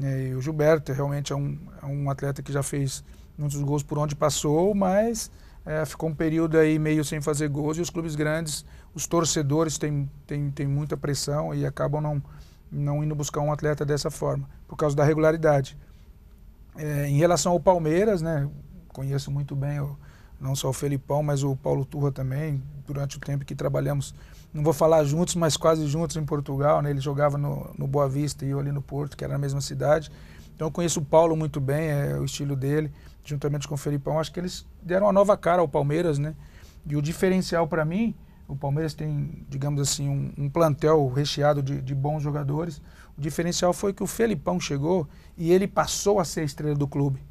É, o Gilberto realmente é um, é um atleta que já fez muitos gols por onde passou, mas é, ficou um período aí meio sem fazer gols e os clubes grandes, os torcedores têm, têm, têm muita pressão e acabam não, não indo buscar um atleta dessa forma, por causa da regularidade. É, em relação ao Palmeiras, né, conheço muito bem o, não só o Felipão, mas o Paulo Turra também, durante o tempo que trabalhamos, não vou falar juntos, mas quase juntos em Portugal, né, ele jogava no, no Boa Vista e eu ali no Porto, que era na mesma cidade. Então eu conheço o Paulo muito bem, é o estilo dele juntamente com o Felipão, acho que eles deram uma nova cara ao Palmeiras, né? E o diferencial para mim, o Palmeiras tem, digamos assim, um, um plantel recheado de, de, bons jogadores. O diferencial foi que o Felipão chegou e ele passou a ser a estrela do clube.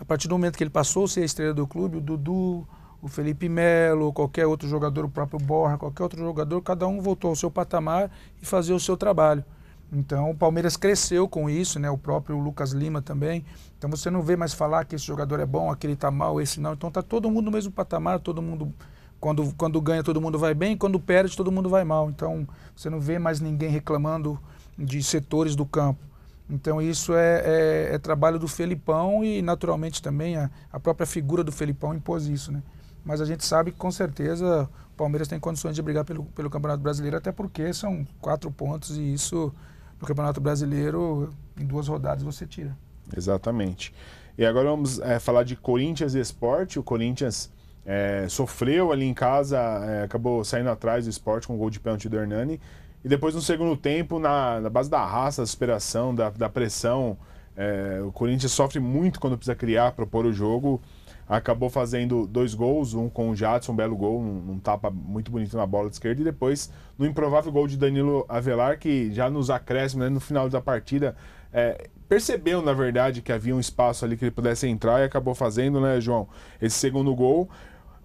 A partir do momento que ele passou a ser a estrela do clube, o Dudu, o Felipe Melo, qualquer outro jogador, o próprio Borra, qualquer outro jogador, cada um voltou ao seu patamar e fazia o seu trabalho. Então o Palmeiras cresceu com isso, né? O próprio Lucas Lima também. Então você não vê mais falar que esse jogador é bom, aquele está mal, esse não. Então está todo mundo no mesmo patamar, todo mundo. Quando, quando ganha, todo mundo vai bem, quando perde, todo mundo vai mal. Então você não vê mais ninguém reclamando de setores do campo. Então isso é, é, é trabalho do Felipão e naturalmente também a, a própria figura do Felipão impôs isso, né? Mas a gente sabe que com certeza o Palmeiras tem condições de brigar pelo, pelo Campeonato Brasileiro, até porque são quatro pontos e isso no Campeonato Brasileiro em duas rodadas você tira. Exatamente. E agora vamos é, falar de Corinthians e Esporte. O Corinthians é, sofreu ali em casa, é, acabou saindo atrás do esporte com o gol de pênalti do Hernani. E depois, no segundo tempo, na, na base da raça, da superação, da, da pressão, é, o Corinthians sofre muito quando precisa criar, propor o jogo. Acabou fazendo dois gols, um com o Jadson, um belo gol, um, um tapa muito bonito na bola de esquerda. E depois, no improvável gol de Danilo Avelar, que já nos acréscimos, né, no final da partida, é, percebeu, na verdade, que havia um espaço ali que ele pudesse entrar e acabou fazendo, né, João, esse segundo gol.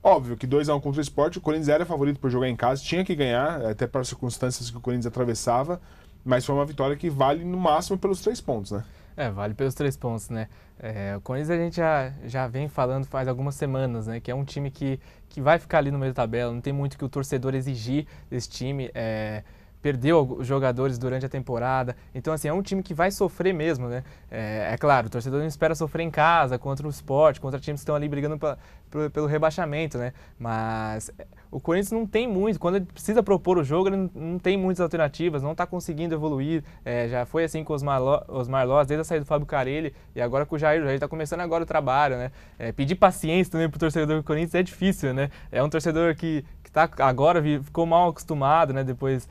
Óbvio que 2x1 um contra o esporte, o Corinthians era favorito por jogar em casa, tinha que ganhar, até para as circunstâncias que o Corinthians atravessava, mas foi uma vitória que vale no máximo pelos três pontos, né? É, vale pelos três pontos, né? É, o Corinthians a gente já, já vem falando faz algumas semanas, né? Que é um time que, que vai ficar ali no meio da tabela, não tem muito que o torcedor exigir desse time. É, perdeu jogadores durante a temporada. Então, assim, é um time que vai sofrer mesmo, né? É, é claro, o torcedor não espera sofrer em casa, contra o esporte, contra times que estão ali brigando pra, pra, pelo rebaixamento, né? Mas o Corinthians não tem muito. Quando ele precisa propor o jogo, ele não tem muitas alternativas, não está conseguindo evoluir. É, já foi assim com os Marlós, desde a saída do Fábio Carelli e agora com o Jair. O Jair está começando agora o trabalho, né? É, pedir paciência também para o torcedor do Corinthians é difícil, né? É um torcedor que está agora ficou mal acostumado, né? Depois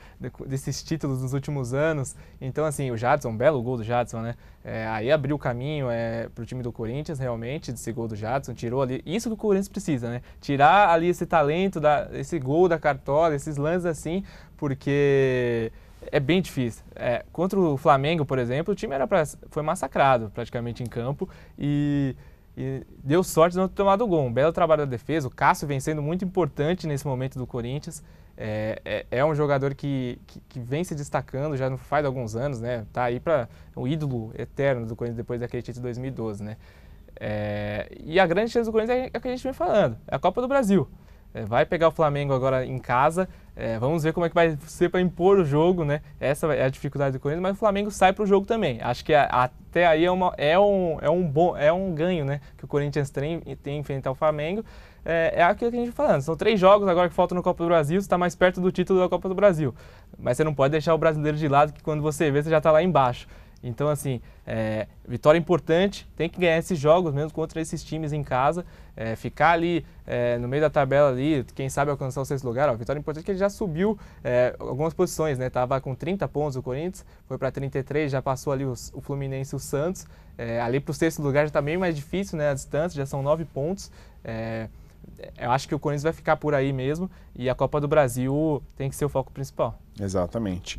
desses títulos nos últimos anos. Então, assim, o Jadson, belo gol do Jadson, né? É, aí abriu o caminho é, para o time do Corinthians, realmente, desse gol do Jadson. Tirou ali. Isso que o Corinthians precisa, né? Tirar ali esse talento da, esse gol da Cartola, esses lances assim, porque é bem difícil. É, contra o Flamengo, por exemplo, o time era pra, foi massacrado praticamente em campo e, e deu sorte de não ter tomado gol. Um belo trabalho da defesa, o Cássio vem sendo muito importante nesse momento do Corinthians. É, é, é um jogador que, que, que, vem se destacando já faz alguns anos, né? Tá aí para o ídolo eterno do Corinthians depois daquele título de 2012, né? É, e a grande chance do Corinthians é, é o que a gente vem falando, é a Copa do Brasil. É, vai pegar o Flamengo agora em casa. É, vamos ver como é que vai ser para impor o jogo, né? Essa é a dificuldade do Corinthians, mas o Flamengo sai para o jogo também. Acho que a, até aí é, uma, é, um, é, um bom, é um ganho, né? Que o Corinthians tem, tem enfrentar o Flamengo. É, é aquilo que a gente está falando. São três jogos agora que faltam no Copa do Brasil, você está mais perto do título da Copa do Brasil. Mas você não pode deixar o brasileiro de lado, que quando você vê, você já está lá embaixo. Então, assim, é, vitória importante, tem que ganhar esses jogos, mesmo contra esses times em casa, é, ficar ali é, no meio da tabela ali, quem sabe alcançar o sexto lugar. Ó, vitória importante que ele já subiu é, algumas posições, né? Tava com 30 pontos o Corinthians, foi para 33, já passou ali os, o Fluminense e o Santos. É, ali para o sexto lugar já está meio mais difícil, né? A distância já são 9 pontos é, eu acho que o Corinthians vai ficar por aí mesmo e a Copa do Brasil tem que ser o foco principal. Exatamente.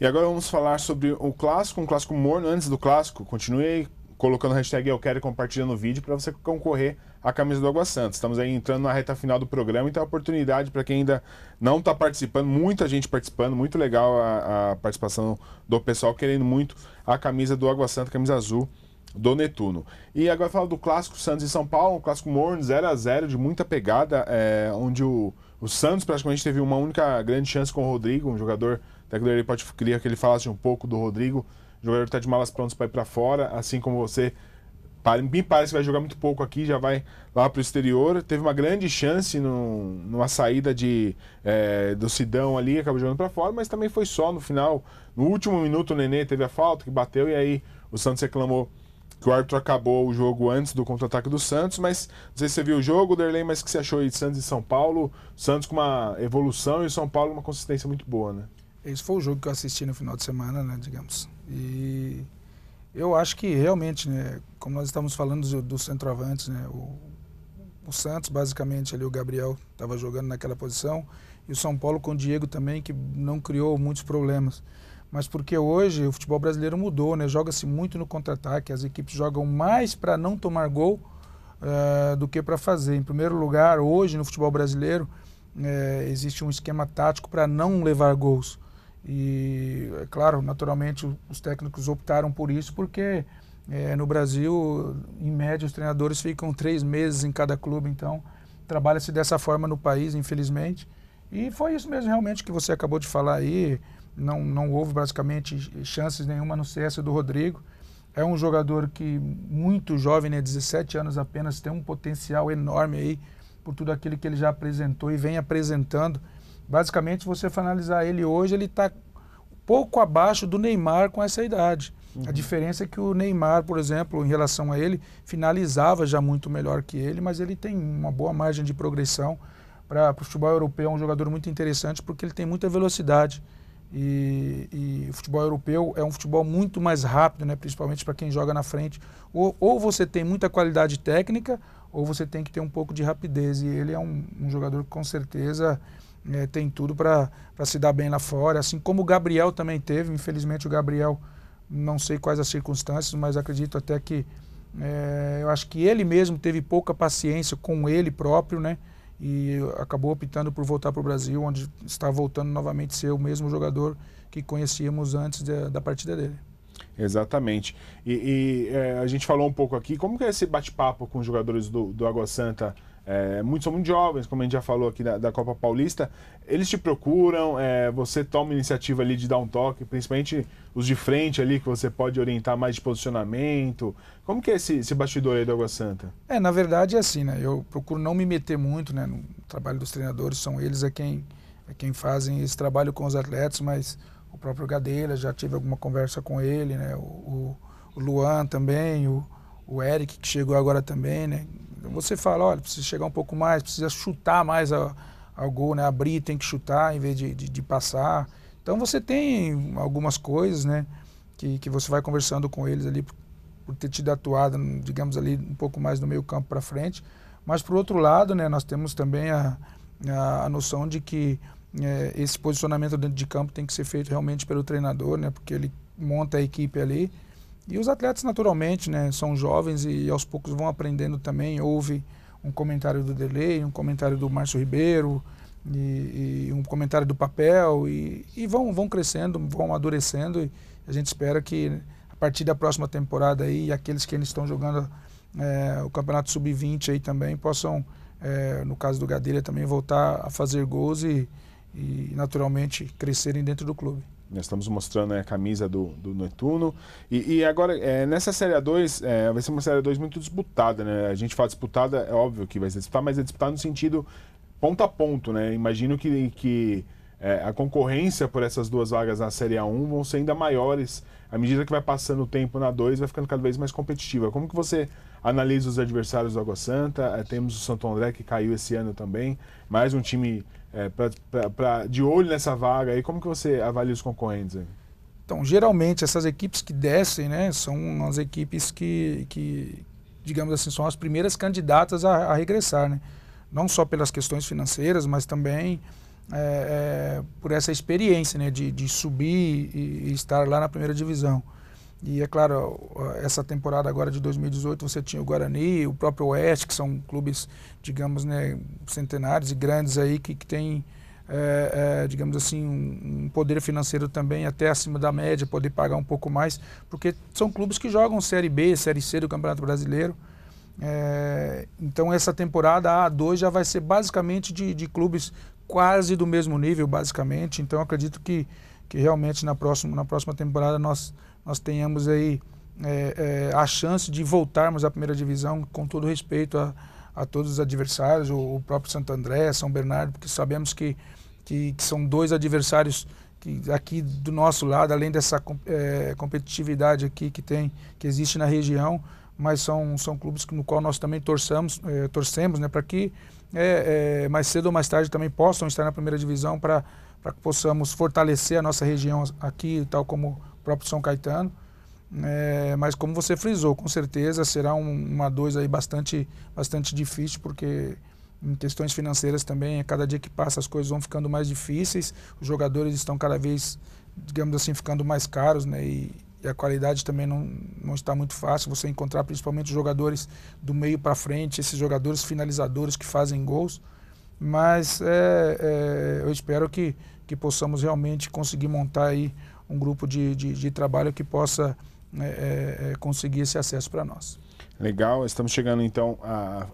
E agora vamos falar sobre o clássico, um clássico morno. Antes do clássico, continue colocando a hashtag eu quero e compartilhando o vídeo para você concorrer à camisa do Água Santa. Estamos aí entrando na reta final do programa, então é oportunidade para quem ainda não está participando, muita gente participando, muito legal a, a, participação do pessoal querendo muito a camisa do Água Santa, camisa azul do Netuno. E agora fala do clássico Santos e São Paulo, um clássico morno 0 a 0 de muita pegada, é, onde o, o Santos praticamente teve uma única grande chance com o Rodrigo, um jogador que o Derlei queria que ele falasse um pouco do Rodrigo. jogador jogador está de malas prontas para ir para fora, assim como você. Me parece que vai jogar muito pouco aqui, já vai lá para o exterior. Teve uma grande chance numa saída de, é, do Sidão ali, acabou jogando para fora, mas também foi só no final. No último minuto o Nenê teve a falta, que bateu, e aí o Santos reclamou que o árbitro acabou o jogo antes do contra-ataque do Santos, mas não sei se você viu o jogo, Derlei, mas o que você achou aí de Santos e São Paulo? Santos com uma evolução e o São Paulo com uma consistência muito boa, né? Esse foi o jogo que eu assisti no final de semana, né, digamos. E eu acho que realmente, né, como nós estamos falando dos do centroavantes, né, o, o, Santos, basicamente, ali o Gabriel estava jogando naquela posição, e o São Paulo com o Diego também, que não criou muitos problemas. Mas porque hoje o futebol brasileiro mudou, né, joga-se muito no contra-ataque, as equipes jogam mais para não tomar gol uh, do que para fazer. Em primeiro lugar, hoje no futebol brasileiro, é, existe um esquema tático para não levar gols. E, é claro, naturalmente os técnicos optaram por isso porque é, no Brasil, em média, os treinadores ficam três meses em cada clube, então trabalha-se dessa forma no país, infelizmente. E foi isso mesmo realmente que você acabou de falar aí. Não, não houve basicamente chances nenhuma no CS do Rodrigo. É um jogador que muito jovem, né, 17 anos apenas, tem um potencial enorme aí por tudo aquilo que ele já apresentou e vem apresentando. Basicamente, você for analisar ele hoje, ele está pouco abaixo do Neymar com essa idade. Uhum. A diferença é que o Neymar, por exemplo, em relação a ele, finalizava já muito melhor que ele, mas ele tem uma boa margem de progressão. Para o futebol europeu, é um jogador muito interessante porque ele tem muita velocidade. E, e, o futebol europeu é um futebol muito mais rápido, né? principalmente para quem joga na frente. Ou, ou você tem muita qualidade técnica, ou você tem que ter um pouco de rapidez. E ele é um, um jogador que, com certeza, é, tem tudo para se dar bem lá fora, assim como o Gabriel também teve. Infelizmente, o Gabriel, não sei quais as circunstâncias, mas acredito até que. É, eu acho que ele mesmo teve pouca paciência com ele próprio, né? E acabou optando por voltar para o Brasil, onde está voltando novamente a ser o mesmo jogador que conhecíamos antes de, da partida dele. Exatamente. E, e é, a gente falou um pouco aqui, como que é esse bate-papo com os jogadores do, do Água Santa é, muitos são muito jovens, como a gente já falou aqui da, da Copa Paulista. Eles te procuram, é, você toma iniciativa ali de dar um toque, principalmente os de frente ali, que você pode orientar mais de posicionamento. Como que é esse, esse bastidor aí do Água Santa? É, na verdade é assim, né? Eu procuro não me meter muito né, no trabalho dos treinadores, são eles é quem, é quem fazem esse trabalho com os atletas, mas o próprio Gadeira, já tive alguma conversa com ele, né? O, o, o Luan também, o, o Eric, que chegou agora também, né? Você fala, olha, precisa chegar um pouco mais, precisa chutar mais a, ao gol, né? Abrir tem que chutar em vez de, de, de, passar. Então você tem algumas coisas, né? Que, que você vai conversando com eles ali por, por ter tido atuado, digamos ali, um pouco mais no meio campo para frente. Mas por outro lado, né? Nós temos também a, a, a noção de que é, esse posicionamento dentro de campo tem que ser feito realmente pelo treinador, né? Porque ele monta a equipe ali e os atletas, naturalmente, né, são jovens e aos poucos vão aprendendo também. Houve um comentário do Delay, um comentário do Márcio Ribeiro, e, e, um comentário do papel, e, e vão, vão crescendo, vão amadurecendo. E a gente espera que a partir da próxima temporada aí, aqueles que ainda estão jogando é, o Campeonato Sub-20 aí também possam, é, no caso do Gadeira, também voltar a fazer gols e, e naturalmente crescerem dentro do clube. Nós estamos mostrando né, a camisa do, do Netuno. E, e agora, é, nessa Série 2, é, vai ser uma Série 2 muito disputada, né? A gente fala disputada, é óbvio que vai ser disputada, mas é disputada no sentido ponto a ponto, né? Imagino que, que é, a concorrência por essas duas vagas na Série A1 vão ser ainda maiores. À medida que vai passando o tempo na 2, vai ficando cada vez mais competitiva. Como que você analisa os adversários do Água Santa? É, temos o Santo André, que caiu esse ano também. Mais um time é, pra, pra, pra, de olho nessa vaga aí, como que você avalia os concorrentes aí? Então, geralmente essas equipes que descem, né, são as equipes que, que digamos assim, são as primeiras candidatas a, a regressar, né? Não só pelas questões financeiras, mas também é, é, por essa experiência, né, de, de subir e, e estar lá na primeira divisão. E é claro, essa temporada agora de 2018 você tinha o Guarani, o próprio Oeste, que são clubes, digamos, né, centenários e grandes aí que, que têm, é, é, digamos assim, um, um, poder financeiro também até acima da média, poder pagar um pouco mais, porque são clubes que jogam Série B, Série C do Campeonato Brasileiro. É, então essa temporada a 2 já vai ser basicamente de, de clubes quase do mesmo nível, basicamente. Então acredito que, que realmente na próxima, na próxima temporada nós nós tenhamos aí é, é, a chance de voltarmos à primeira divisão, com todo respeito a, a todos os adversários, o, o, próprio Santo André, São Bernardo, porque sabemos que, que, que são dois adversários que, aqui do nosso lado, além dessa é, competitividade aqui que tem, que existe na região, mas são, são clubes no qual nós também torçamos, é, torcemos né, para que é, é, mais cedo ou mais tarde também possam estar na primeira divisão para que possamos fortalecer a nossa região aqui, tal como próprio São Caetano. É, mas como você frisou, com certeza será um, uma dois aí bastante, bastante difícil, porque em questões financeiras também, a cada dia que passa as coisas vão ficando mais difíceis, os jogadores estão cada vez, digamos assim, ficando mais caros, né? E, e a qualidade também não, não está muito fácil. Você encontrar principalmente os jogadores do meio para frente, esses jogadores finalizadores que fazem gols. Mas é, é, eu espero que, que possamos realmente conseguir montar aí um grupo de, de, de trabalho que possa né, é, é, conseguir esse acesso para nós. Legal, estamos chegando então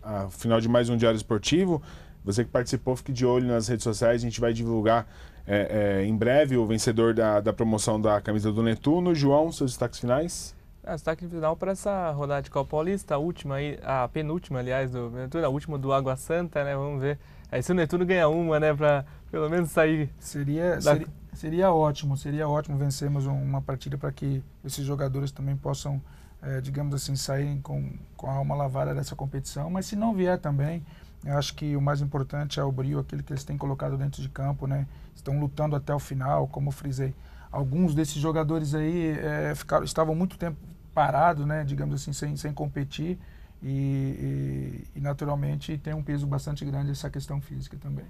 ao final de mais um Diário Esportivo. Você que participou, fique de olho nas redes sociais, a gente vai divulgar é, é em breve o vencedor da, da promoção da camisa do Netuno. João, seus destaques finais? Ah, destaque final para essa rodada de Copa Paulista, a última aí, a penúltima, aliás, do Netuno, a última do Água Santa, né? Vamos ver. Aí se o Netuno ganhar uma, né, para pelo menos sair. Seria, da... seria, Seria ótimo, seria ótimo vencermos uma partida para que esses jogadores também possam, é, digamos assim, saírem com, com a alma lavada dessa competição. Mas se não vier também, eu acho que o mais importante é o brilho, aquele que eles têm colocado dentro de campo, né? Estão lutando até o final, como frisei. Alguns desses jogadores aí é, ficaram, estavam muito tempo parados, né? Digamos assim, sem, sem competir. E, e, e naturalmente tem um peso bastante grande essa questão física também.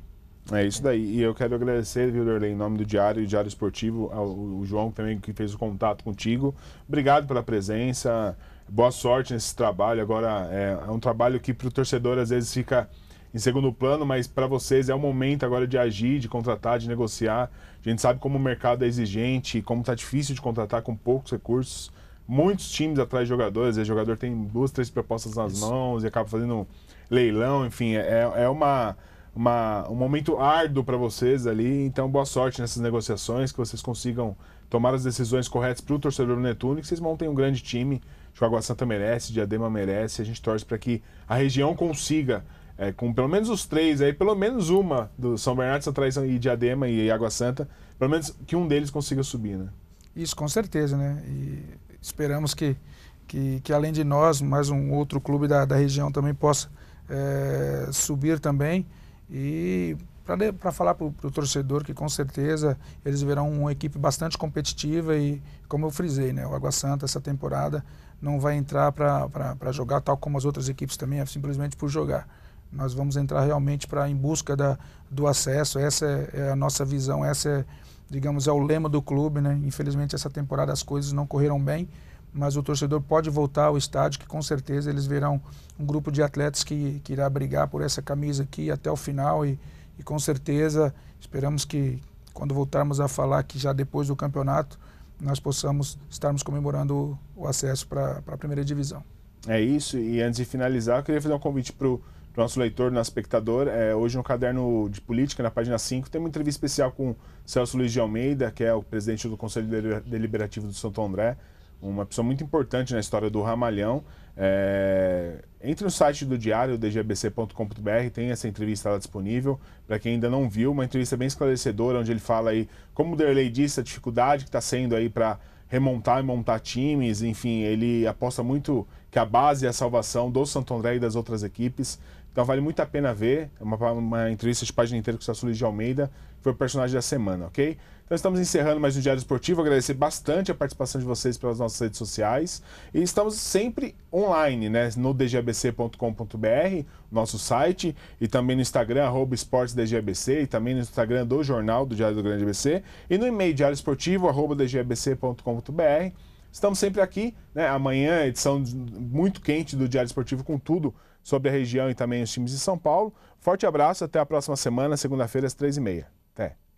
É isso daí. E eu quero agradecer, Vilderlei, em nome do Diário e Diário Esportivo, ao, o João também que fez o contato contigo. Obrigado pela presença. Boa sorte nesse trabalho. Agora, é, é um trabalho que para o torcedor às vezes fica em segundo plano, mas para vocês é o momento agora de agir, de contratar, de negociar. A gente sabe como o mercado é exigente, como está difícil de contratar com poucos recursos. Muitos times atrás de jogadores, o jogador tem duas, três propostas nas Isso. mãos e acaba fazendo leilão, enfim, é, é uma uma, um momento árduo para vocês ali. Então, boa sorte nessas negociações, que vocês consigam tomar as decisões corretas para o torcedor do Netuno e que vocês montem um grande time. O Água Santa merece, Diadema merece. A gente torce para que a região consiga, é, com pelo menos os três aí, pelo menos uma do São Bernardo, Santa Traição e Diadema e Água Santa, pelo menos que um deles consiga subir, né? Isso, com certeza, né? E esperamos que, que, que além de nós, mais um outro clube da, da região também possa é, subir também. E para falar para o torcedor que com certeza eles verão uma equipe bastante competitiva e, como eu frisei, né, o Água Santa essa temporada não vai entrar para jogar tal como as outras equipes também, é simplesmente por jogar. Nós vamos entrar realmente para em busca da, do acesso, essa é, é a nossa visão, essa é, digamos, é o lema do clube. Né? Infelizmente, essa temporada as coisas não correram bem, mas o torcedor pode voltar ao estádio, que com certeza eles verão um grupo de atletas que, que irá brigar por essa camisa aqui até o final e, e com certeza esperamos que quando voltarmos a falar que já depois do campeonato nós possamos estarmos comemorando o, o acesso para a primeira divisão. É isso, e antes de finalizar, eu queria fazer um convite para o nosso leitor, nosso espectador. É, hoje no caderno de política, na página 5, tem uma entrevista especial com Celso Luiz de Almeida, que é o presidente do Conselho Deliberativo do Santo André uma pessoa muito importante na história do Ramalhão. É... Entre no site do diário, dgbc.com.br, tem essa entrevista lá disponível. Para quem ainda não viu, uma entrevista bem esclarecedora, onde ele fala aí, como o Derlei disse, a dificuldade que está sendo aí para remontar e montar times. Enfim, ele aposta muito que a base é a salvação do Santo André e das outras equipes. Então vale muito a pena ver. É uma, uma entrevista de página inteira com o Sassuli de Almeida, que foi o personagem da semana, ok? Então estamos encerrando mais um Diário Esportivo. Agradecer bastante a participação de vocês pelas nossas redes sociais. E estamos sempre online, né? No dgbc.com.br, nosso site, e também no Instagram, arroba e também no Instagram do jornal do Diário do Grande ABC, e no e-mail diarioesportivo, Estamos sempre aqui, né? Amanhã, edição muito quente do Diário Esportivo com tudo sobre a região e também os times de São Paulo. Forte abraço, até a próxima semana, segunda-feira, às três e meia. Até.